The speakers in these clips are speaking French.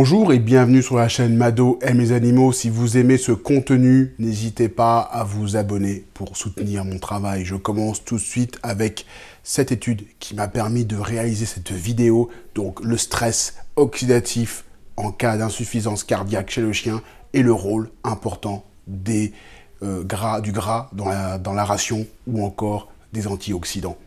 Bonjour et bienvenue sur la chaîne Mado et mes animaux. Si vous aimez ce contenu, n'hésitez pas à vous abonner pour soutenir mon travail. Je commence tout de suite avec cette étude qui m'a permis de réaliser cette vidéo. Donc le stress oxydatif en cas d'insuffisance cardiaque chez le chien et le rôle important des, euh, gras, du gras dans dans la ration ou encore des antioxydants.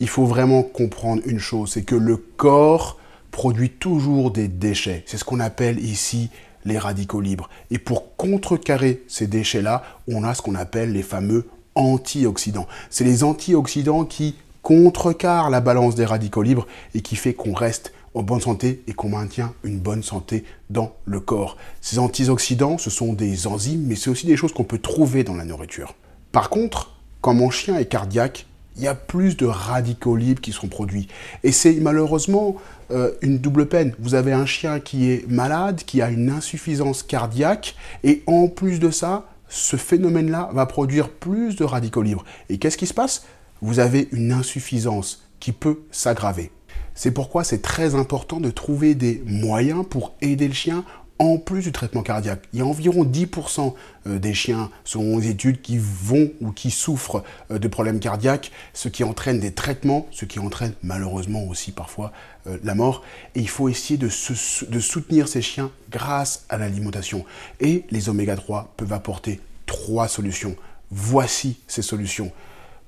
Il faut vraiment comprendre une chose, c'est que le corps produit toujours des déchets. C'est ce qu'on appelle ici les radicaux libres. Et pour contrecarrer ces déchets-là, on a ce qu'on appelle les fameux antioxydants. C'est les antioxydants qui contrecarrent la balance des radicaux libres et qui fait qu'on reste en bonne santé et qu'on maintient une bonne santé dans le corps. Ces antioxydants, ce sont des enzymes, mais c'est aussi des choses qu'on peut trouver dans la nourriture. Par contre, quand mon chien est cardiaque, il y a plus de radicaux libres qui sont produits. Et c'est malheureusement euh, une double peine. Vous avez un chien qui est malade, qui a une insuffisance cardiaque, et en plus de ça, ce phénomène-là va produire plus de radicaux libres. Et qu'est-ce qui se passe Vous avez une insuffisance qui peut s'aggraver. C'est pourquoi c'est très important de trouver des moyens pour aider le chien en plus du traitement cardiaque. Il y a environ 10% euh, des chiens, selon les études, qui vont ou qui souffrent euh, de problèmes cardiaques, ce qui entraîne des traitements, ce qui entraîne malheureusement aussi parfois euh, la mort. Et il faut essayer de, soutenir ces chiens grâce à l'alimentation. Et les oméga 3 peuvent apporter trois solutions. Voici ces solutions.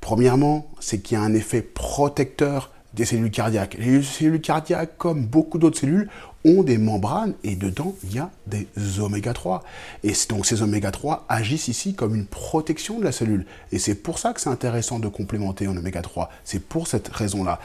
Premièrement, c'est qu'il y a un effet protecteur des cellules cardiaques. Les cellules cardiaques, comme beaucoup d'autres cellules, ont des membranes et dedans il y a des oméga 3. Et donc ces oméga 3 agissent ici comme une protection de la cellule. Et c'est pour ça que c'est intéressant de complémenter en oméga 3. C'est pour cette raison-là.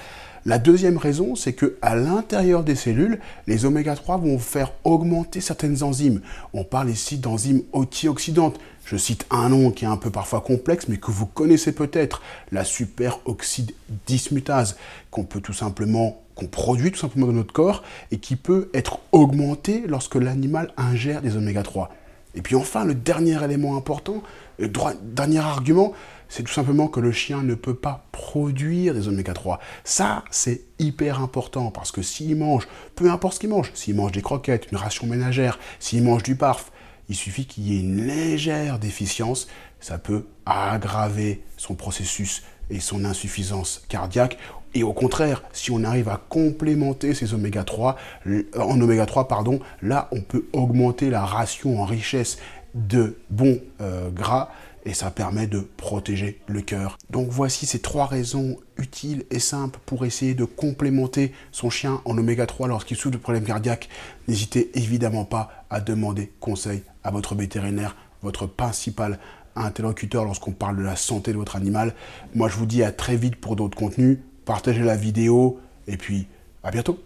La deuxième raison, c'est que à l'intérieur des cellules, les oméga 3 vont faire augmenter certaines enzymes. On parle ici d'enzymes antioxydantes. Je cite un nom qui est un peu parfois complexe, mais que vous connaissez peut-être, la superoxyde dismutase, qu'on peut tout simplement qu'on produit tout simplement dans notre corps et qui peut être augmenté lorsque l'animal ingère des oméga 3. Et puis enfin, le dernier élément important, le dernier argument, c'est tout simplement que le chien ne peut pas produire des oméga 3. Ça, c'est hyper important parce que s'il mange, peu importe ce qu'il mange, s'il mange des croquettes, une ration ménagère, s'il mange du parf, il suffit qu'il y ait une légère déficience, ça peut aggraver son processus et son insuffisance cardiaque et au contraire, si on arrive à complémenter ces oméga 3, euh, en oméga 3, pardon, là, on peut augmenter la ration en richesse de bons euh, gras et ça permet de protéger le cœur. Donc voici ces trois raisons utiles et simples pour essayer de complémenter son chien en oméga 3 lorsqu'il souffre de problèmes cardiaques. N'hésitez évidemment pas à demander conseil à votre vétérinaire, votre principal interlocuteur lorsqu'on parle de la santé de votre animal. Moi je vous dis à très vite pour d'autres contenus partagez la vidéo, et puis à bientôt.